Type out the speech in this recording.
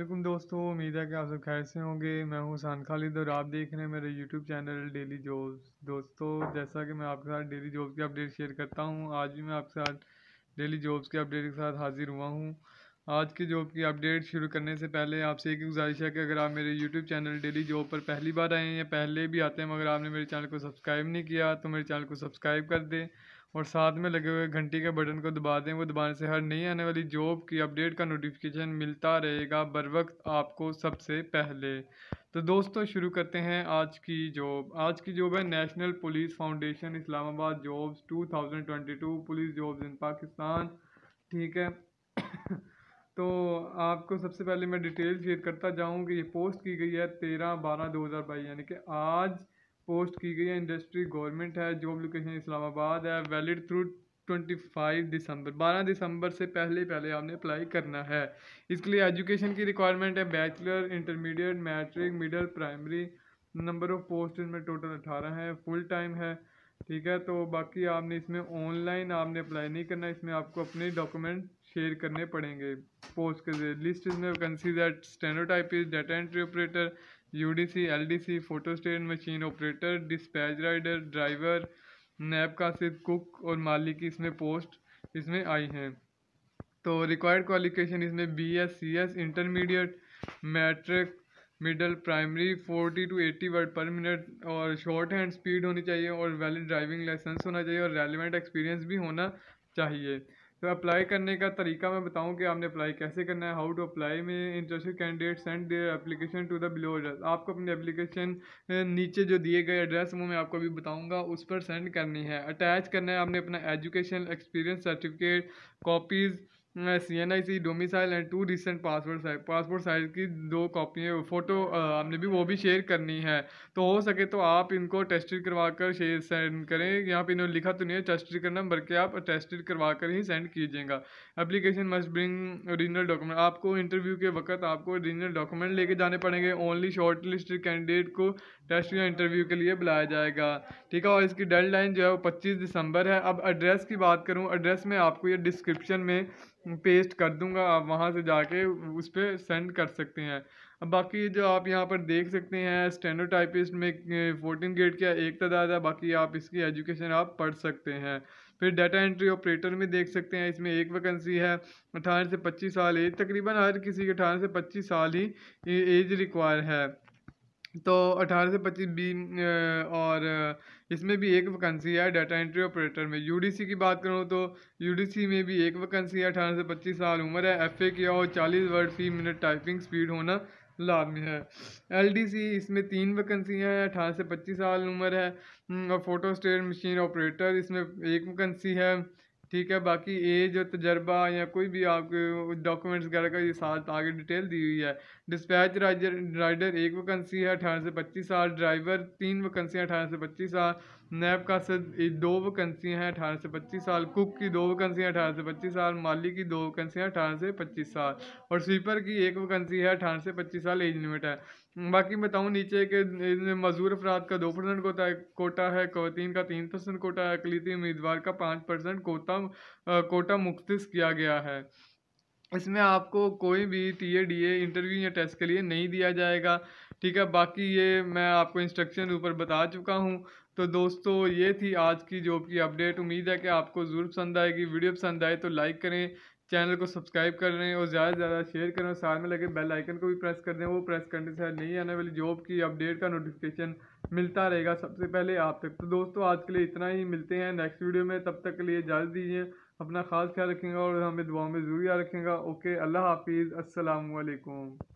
वालेकुम दोस्तों उम्मीद है कि आप सब खैर से होंगे मैं हूं हसान खालिद और आप देख रहे हैं मेरे YouTube चैनल डेली जॉब्स दोस्तों जैसा कि मैं आपके साथ डेली जॉब्स की अपडेट शेयर करता हूं आज भी मैं आपके साथ डेली जॉब्स की अपडेट के साथ हाजिर हुआ हूं आज की जॉब की अपडेट शुरू करने से पहले आपसे एक गुजारिश है कि अगर आप मेरे यूट्यूब चैनल डेली जॉब पर पहली बार आए हैं या पहले भी आते हैं मगर आपने मेरे चैनल को सब्सक्राइब नहीं किया तो मेरे चैनल को सब्सक्राइब कर दें और साथ में लगे हुए घंटी के बटन को दबा दें वो दबाने से हर नई आने वाली जॉब की अपडेट का नोटिफिकेशन मिलता रहेगा बर वक्त आपको सबसे पहले तो दोस्तों शुरू करते हैं आज की जॉब आज की जॉब है national police foundation Islamabad jobs 2022 police jobs in Pakistan ठीक है तो आपको सबसे पहले मैं डिटेल शेयर करता जाऊँ कि ये पोस्ट की गई है तेरह बारह दो हज़ार बाईस यानी कि आज पोस्ट की गई है इंडस्ट्री गवर्नमेंट है जॉब लोकेशन इस्लामाबाद है वैलिड थ्रू 25 दिसंबर 12 दिसंबर से पहले पहले आपने अप्लाई करना है इसके लिए एजुकेशन की रिक्वायरमेंट है bachelor intermediate matric middle primary number of post इसमें टोटल अठारह है फुल टाइम है ठीक है तो बाकी आपने इसमें ऑनलाइन आपने अप्लाई नहीं करना इसमें आपको अपने डॉक्यूमेंट शेयर करने पड़ेंगे पोस्ट के लिस्ट इसमें वैकेंसीज है stenotypist data entry operator UDC LDC photostat machine operator dispatch rider driver नैब का सिद्ध कुक और मालिक की इसमें पोस्ट इसमें आई हैं तो रिक्वायर्ड क्वालिफिकेशन इसमें B S C S intermediate matric middle primary forty two eighty word per minute और शॉर्ट हैंड स्पीड होनी चाहिए और वैलिड ड्राइविंग लाइसेंस होना चाहिए और रेलिवेंट एक्सपीरियंस भी होना चाहिए तो अप्लाई करने का तरीका मैं बताऊं कि आपने अप्लाई कैसे करना है हाउ टू अप्लाई में interested candidate send their application to the below address आपको अपनी एप्लीकेशन नीचे जो दिए गए एड्रेस वो मैं आपको अभी बताऊंगा उस पर सेंड करनी है अटैच करना है आपने अपना education experience certificate copies C N I C domicile and two recent passport size passport size की दो कॉपियाँ फ़ोटो हमने भी वो भी शेयर करनी है तो हो सके तो आप इनको टेस्टेड करवा कर शेयर सेंड करें यहाँ पे इन्होंने लिखा तो नहीं है टेस्टेड करना बल्कि आप टेस्टेड करवा कर ही सेंड कीजिएगा application must bring original document आपको इंटरव्यू के वक्त आपको ओरिजिनल डॉक्यूमेंट लेके जाने पड़ेंगे ओनली शॉर्ट लिस्ट कैंडिडेट को टेस्ट या इंटरव्यू के लिए बुलाया जाएगा ठीक है और इसकी लाइन जो है वो पच्चीस दिसंबर है अब एड्रेस की बात करूँ एड्रेस में आपको ये डिस्क्रिप्शन में पेस्ट कर दूंगा आप वहाँ से जाके उस पर सेंड कर सकते हैं अब बाकी जो आप यहाँ पर देख सकते हैं स्टैंडो टाइपिस्ट में फोर्टीन ग्रेड का एक तादाद है बाकी आप इसकी एजुकेशन आप पढ़ सकते हैं फिर डाटा एंट्री ऑपरेटर में देख सकते हैं इसमें एक वैकेंसी है अठारह से पच्चीस साल एज तकरीबन हर किसी के अठारह से पच्चीस साल ही एज रिक्वायर है तो अठारह से पच्चीस बी और इसमें भी एक वैकेंसी है डाटा एंट्री ऑपरेटर में यूडीसी की बात करूँ तो यूडीसी में भी एक वैकेंसी है अठारह से पच्चीस साल उम्र है एफ ए किया हो चालीस वर्ड फी मिनट टाइपिंग स्पीड होना लाजमी है एलडीसी इसमें तीन वैकेंसी हैं अठारह से पच्चीस साल उम्र है हम्म, और फोटो स्टेट मशीन ऑपरेटर इसमें एक वैकेंसी है ठीक है बाकी एज और तजर्बा या कोई भी आपके डॉक्यूमेंट्स वगैरह का ये साथ आगे डिटेल दी हुई है डिस्पैच राइडर राइडर एक वैकेंसी है अठारह से पच्चीस साल ड्राइवर तीन वैकेंसियाँ अठारह से पच्चीस साल नैब का सद दो वैकेंसियाँ हैं अठारह से पच्चीस साल कुक की दो वैकेंसियाँ अठारह से पच्चीस साल माली की दो वैकेंसियाँ अठारह से पच्चीस साल और स्वीपर की एक वैकेंसी है अठारह से पच्चीस साल एज लिमिट है बाकी बताऊँ नीचे के मजदूर अफराद का दो परसेंट कोता कोटा है खातन का तीन परसेंट कोटा है अकलीती उम्मीदवार का पाँच परसेंट कोटा कोटा मुख्त किया गया है इसमें आपको कोई भी T A D A interview या टेस्ट के लिए नहीं दिया जाएगा ठीक है बाकी ये मैं आपको इंस्ट्रक्शन ऊपर बता चुका हूँ तो दोस्तों ये थी आज की जॉब की अपडेट उम्मीद है कि आपको ज़रूर पसंद आएगी वीडियो पसंद आए तो लाइक करें चैनल को सब्सक्राइब कर लें और ज़्यादा से ज़्यादा शेयर करें साथ में लगे बेल आइकन को भी प्रेस कर दें वो प्रेस करने से नहीं आने वाली जॉब की अपडेट का नोटिफिकेशन मिलता रहेगा सबसे पहले आप तक तो दोस्तों आज के लिए इतना ही मिलते हैं नेक्स्ट वीडियो में तब तक के लिए इजाज़त दीजिए अपना खास ख्याल रखेंगे और हमें दुआओं में ज़रूर याद रखेंगे ओके अल्लाह हाफिज़ असलकुम